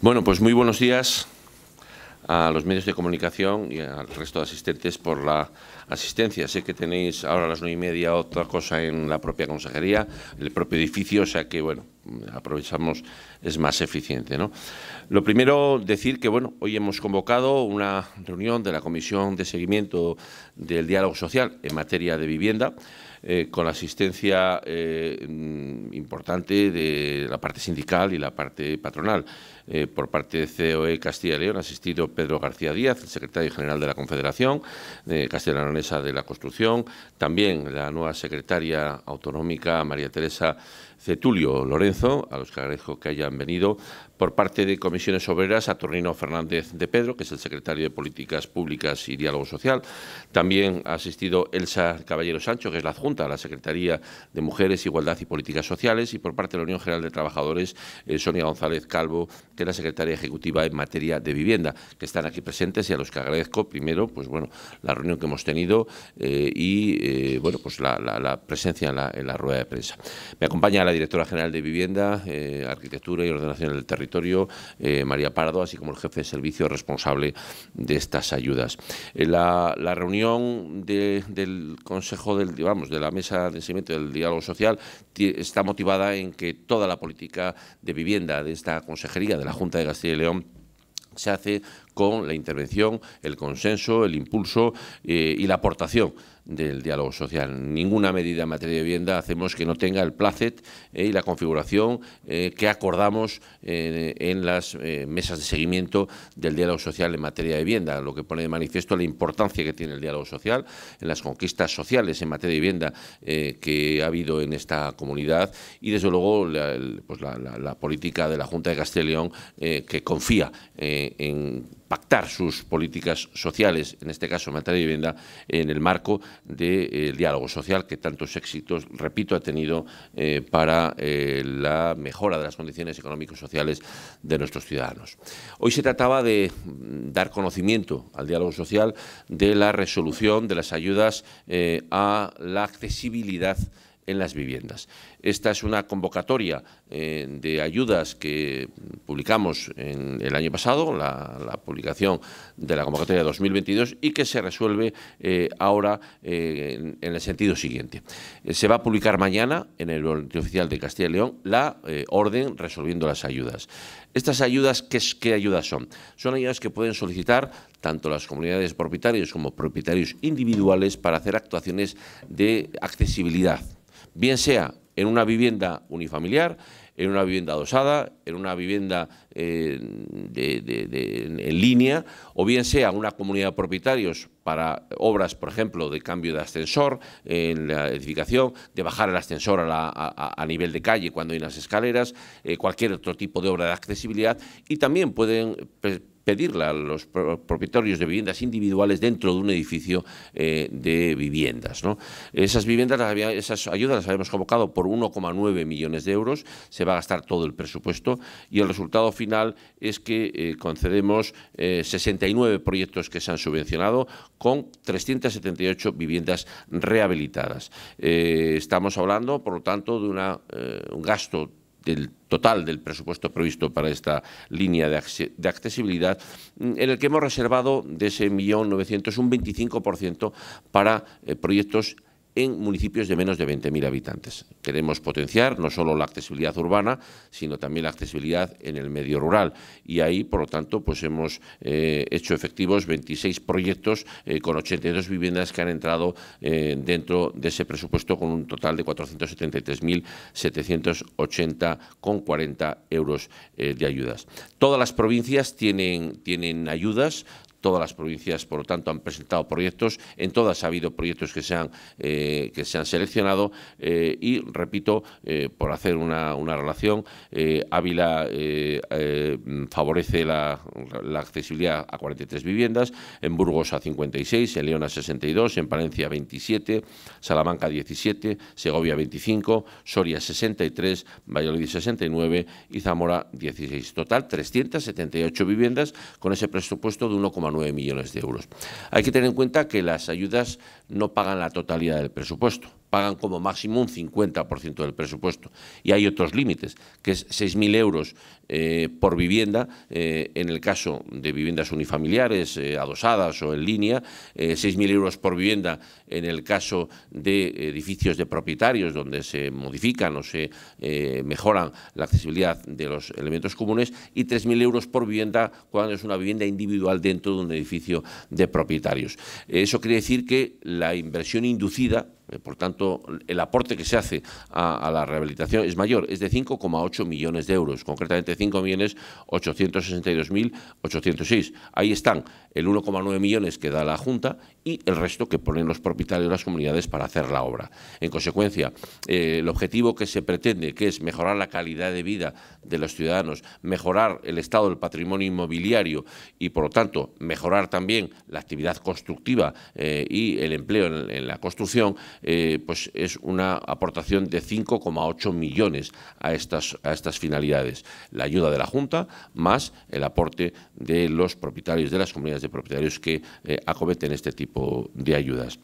Bueno, pues muy buenos días a los medios de comunicación y al resto de asistentes por la asistencia. Sé que tenéis ahora a las nueve y media otra cosa en la propia consejería, en el propio edificio, o sea que, bueno, aprovechamos es más eficiente. ¿no? Lo primero, decir que bueno, hoy hemos convocado una reunión de la Comisión de Seguimiento del Diálogo Social en materia de vivienda. Eh, con la asistencia eh, importante de la parte sindical y la parte patronal. Eh, por parte de COE Castilla y León ha asistido Pedro García Díaz, el secretario general de la Confederación Castellanonesa de la Construcción, también la nueva secretaria autonómica María Teresa Cetulio Lorenzo a los que agradezco que hayan venido, por parte de Comisiones Obreras, a Tornino Fernández de Pedro, que es el secretario de Políticas Públicas y Diálogo Social. También ha asistido Elsa Caballero Sancho, que es la adjunta a la Secretaría de Mujeres, Igualdad y Políticas Sociales. Y por parte de la Unión General de Trabajadores, eh, Sonia González Calvo, que es la secretaria ejecutiva en materia de vivienda, que están aquí presentes y a los que agradezco primero, pues bueno, la reunión que hemos tenido eh, y, eh, bueno, pues la, presencia en la, en la rueda de prensa. Me acompaña la directora general de Vivienda. Eh, Arquitectura y Ordenación del Territorio, eh, María Pardo, así como el jefe de servicio responsable de estas ayudas. Eh, la, la, reunión de, del Consejo, del, de la Mesa de Seguimiento del Diálogo Social está motivada en que toda la política de vivienda de esta consejería, de la Junta de Castilla y León, se hace con la intervención, el consenso, el impulso y la aportación del diálogo social. Ninguna medida en materia de vivienda hacemos que no tenga el placet eh, y la configuración eh, que acordamos eh, en las mesas de seguimiento del diálogo social en materia de vivienda, lo que pone de manifiesto la importancia que tiene el diálogo social en las conquistas sociales en materia de vivienda que ha habido en esta comunidad y, desde luego, pues la, la política de la Junta de Castilla León que confía en pactar sus políticas sociales, en este caso en materia de vivienda, en el marco del de, diálogo social que tantos éxitos, repito, ha tenido eh, para eh, la mejora de las condiciones económicas y sociales de nuestros ciudadanos. Hoy se trataba de dar conocimiento al diálogo social de la resolución de las ayudas eh, a la accesibilidad en las viviendas. Esta es una convocatoria eh, de ayudas que publicamos en el año pasado, la, publicación de la convocatoria 2022 y que se resuelve eh, ahora eh, en, el sentido siguiente. se va a publicar mañana en el Boletín Oficial de Castilla y León la orden resolviendo las ayudas. Estas ayudas, ¿qué ayudas son? Son ayudas que pueden solicitar tanto las comunidades propietarias como propietarios individuales para hacer actuaciones de accesibilidad bien sea en una vivienda unifamiliar, en una vivienda adosada, en una vivienda eh, en línea, o bien sea una comunidad de propietarios para obras, por ejemplo, de cambio de ascensor en la edificación, de bajar el ascensor a, nivel de calle cuando hay unas escaleras, eh, cualquier otro tipo de obra de accesibilidad, y también pueden pues, pedirla a los propietarios de viviendas individuales dentro de un edificio eh, de viviendas. Esas viviendas, esas ayudas las habíamos convocado por 1,9 millones de euros, se va a gastar todo el presupuesto y el resultado final es que eh, concedemos 69 eh, proyectos que se han subvencionado con 378 viviendas rehabilitadas. estamos hablando, por lo tanto, de un gasto el total del presupuesto previsto para esta línea de, accesibilidad, mm, en el que hemos reservado de ese millón 900 un 25% para eh, proyectos en municipios de menos de 20.000 habitantes. Queremos potenciar no solo la accesibilidad urbana, sino también la accesibilidad en el medio rural. Y ahí, por lo tanto, pues hemos eh, hecho efectivos 26 proyectos eh, con 82 viviendas que han entrado eh, dentro de ese presupuesto con un total de 473.780,40 euros de ayudas. Todas las provincias tienen, tienen ayudas, Todas las provincias, por lo tanto, han presentado proyectos, en todas ha habido proyectos que se han, eh, que se han seleccionado eh, y, repito, eh, por hacer una, una relación, Ávila favorece la, accesibilidad a 43 viviendas, en Burgos a 56, en León a 62, en Palencia 27, Salamanca 17, Segovia 25, Soria 63, Valladolid 69 y Zamora 16. Total, 378 viviendas con ese presupuesto de nueve millones de euros. Hay que tener en cuenta que las ayudas no pagan la totalidad del presupuesto pagan como máximo un 50% del presupuesto. Y hay otros límites, que es 6.000 euros eh, por vivienda, eh, en el caso de viviendas unifamiliares, eh, adosadas o en línea, 6.000 euros por vivienda en el caso de edificios de propietarios donde se modifican o se mejoran la accesibilidad de los elementos comunes y 3.000 euros por vivienda cuando es una vivienda individual dentro de un edificio de propietarios. Eso quiere decir que la inversión inducida eh, por tanto, el aporte que se hace a, la rehabilitación es mayor, es de 5,8 millones de euros, concretamente 5.862.806. Ahí están el 1,9 millones que da la Junta y el resto que ponen los propietarios de las comunidades para hacer la obra. En consecuencia, eh, el objetivo que se pretende, que es mejorar la calidad de vida de los ciudadanos, mejorar el estado del patrimonio inmobiliario y, por lo tanto, mejorar también la actividad constructiva eh, y el empleo en la construcción, eh, pues es una aportación de 5,8 millones a estas, a estas finalidades. La ayuda de la Junta más el aporte de los propietarios, de las comunidades de propietarios que eh, acometen este tipo de ayudas.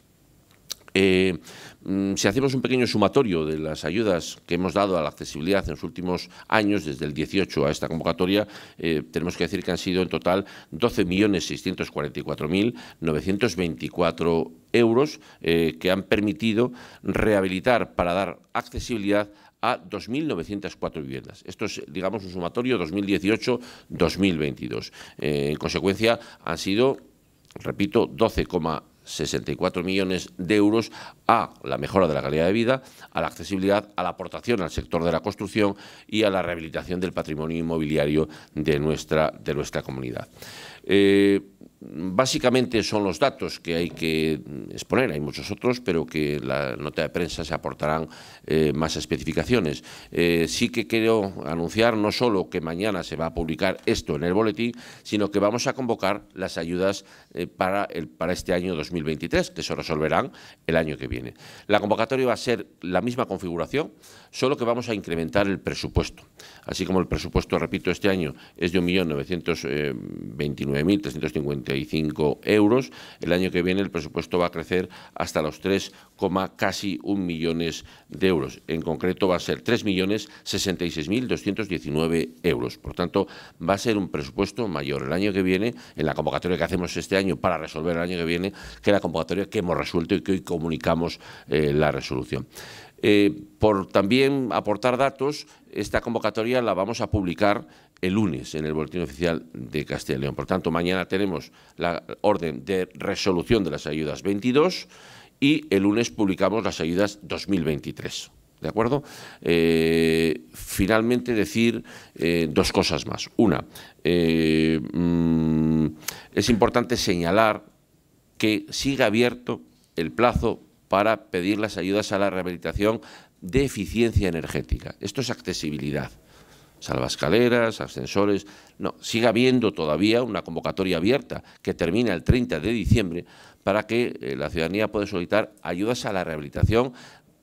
Eh, mm, si hacemos un pequeño sumatorio de las ayudas que hemos dado a la accesibilidad en los últimos años, desde el 18 a esta convocatoria, eh, tenemos que decir que han sido en total 12.644.924 euros eh, que han permitido rehabilitar para dar accesibilidad a 2.904 viviendas. Esto es, digamos, un sumatorio 2018-2022. en consecuencia, han sido, repito, 12, 64 millones de euros a la mejora de la calidad de vida, a la accesibilidad, a la aportación al sector de la construcción y a la rehabilitación del patrimonio inmobiliario de nuestra, de nuestra comunidad. Eh, básicamente son los datos que hay que exponer, hay muchos otros, pero que la nota de prensa se aportarán eh, más especificaciones. Eh, sí que quiero anunciar no solo que mañana se va a publicar esto en el boletín, sino que vamos a convocar las ayudas para, el, para este año 2023, que se resolverán el año que viene. La convocatoria va a ser la misma configuración, solo que vamos a incrementar el presupuesto. Así como el presupuesto, repito, este año es de 1.929.000 9.355 euros. El año que viene el presupuesto va a crecer hasta los 3, casi 1 millones de euros. En concreto va a ser 3.066.219 euros. Por tanto, va a ser un presupuesto mayor el año que viene, en la convocatoria que hacemos este año para resolver el año que viene, que la convocatoria que hemos resuelto y que hoy comunicamos eh, la resolución. Eh, por también aportar datos, esta convocatoria la vamos a publicar el lunes en el Boletín Oficial de Castilla y León. Por tanto, mañana tenemos la orden de resolución de las ayudas 22 y el lunes publicamos las ayudas 2023. ¿De acuerdo? Eh, finalmente decir eh, dos cosas más. Una, mm, es importante señalar que sigue abierto el plazo para pedir las ayudas a la rehabilitación de eficiencia energética. Esto es accesibilidad. Salvascaleras, ascensores. No, sigue habiendo todavía una convocatoria abierta que termina el 30 de diciembre para que eh, la ciudadanía pueda solicitar ayudas a la rehabilitación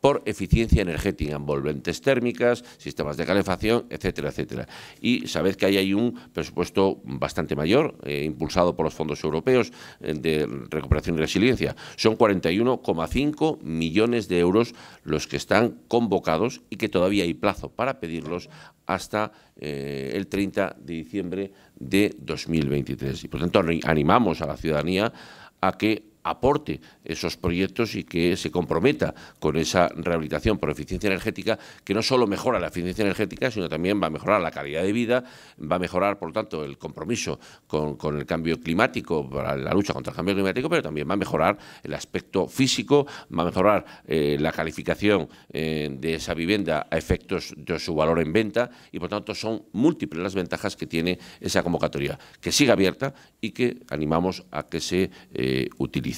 por eficiencia energética, envolventes térmicas, sistemas de calefacción, etcétera, etcétera. Y sabed que ahí hay un presupuesto bastante mayor, eh, impulsado por los fondos europeos eh, de recuperación y resiliencia. Son 41,5 millones de euros los que están convocados y que todavía hay plazo para pedirlos hasta eh, el 30 de diciembre de 2023. Y por tanto animamos a la ciudadanía a que aporte esos proyectos y que se comprometa con esa rehabilitación por eficiencia energética, que no solo mejora la eficiencia energética, sino también va a mejorar la calidad de vida, va a mejorar, por lo tanto, el compromiso con, el cambio climático, la lucha contra el cambio climático, pero también va a mejorar el aspecto físico, va a mejorar eh, la calificación eh, de esa vivienda a efectos de su valor en venta y, por tanto, son múltiples las ventajas que tiene esa convocatoria, que siga abierta y que animamos a que se eh, utilice.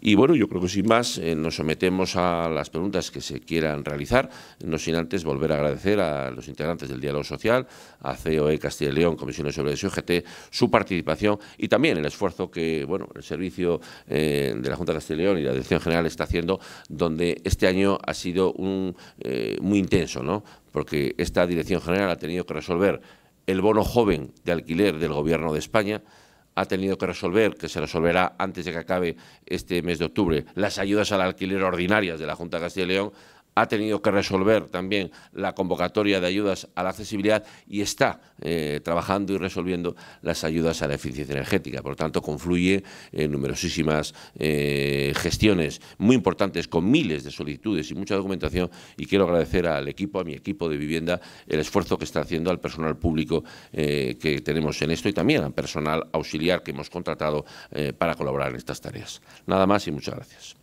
Y bueno, yo creo que sin más eh, nos sometemos a las preguntas que se quieran realizar, no sin antes volver a agradecer a los integrantes del Diálogo Social, a COE e Castilla y León, Comisiones sobre el UGT, su participación y también el esfuerzo que bueno, el servicio eh, de la Junta de Castilla y León y la Dirección General está haciendo, donde este año ha sido un, eh, muy intenso, ¿no? porque esta Dirección General ha tenido que resolver el bono joven de alquiler del Gobierno de España, ha tenido que resolver, que se resolverá antes de que acabe este mes de octubre, las ayudas al alquiler ordinarias de la Junta de Castilla y León, ha tenido que resolver también la convocatoria de ayudas a la accesibilidad y está eh, trabajando y resolviendo las ayudas a la eficiencia energética. Por lo tanto, confluye en eh, numerosísimas eh, gestiones muy importantes con miles de solicitudes y mucha documentación y quiero agradecer al equipo, a mi equipo de vivienda, el esfuerzo que está haciendo al personal público que tenemos en esto y también al personal auxiliar que hemos contratado para colaborar en estas tareas. Nada más y muchas gracias.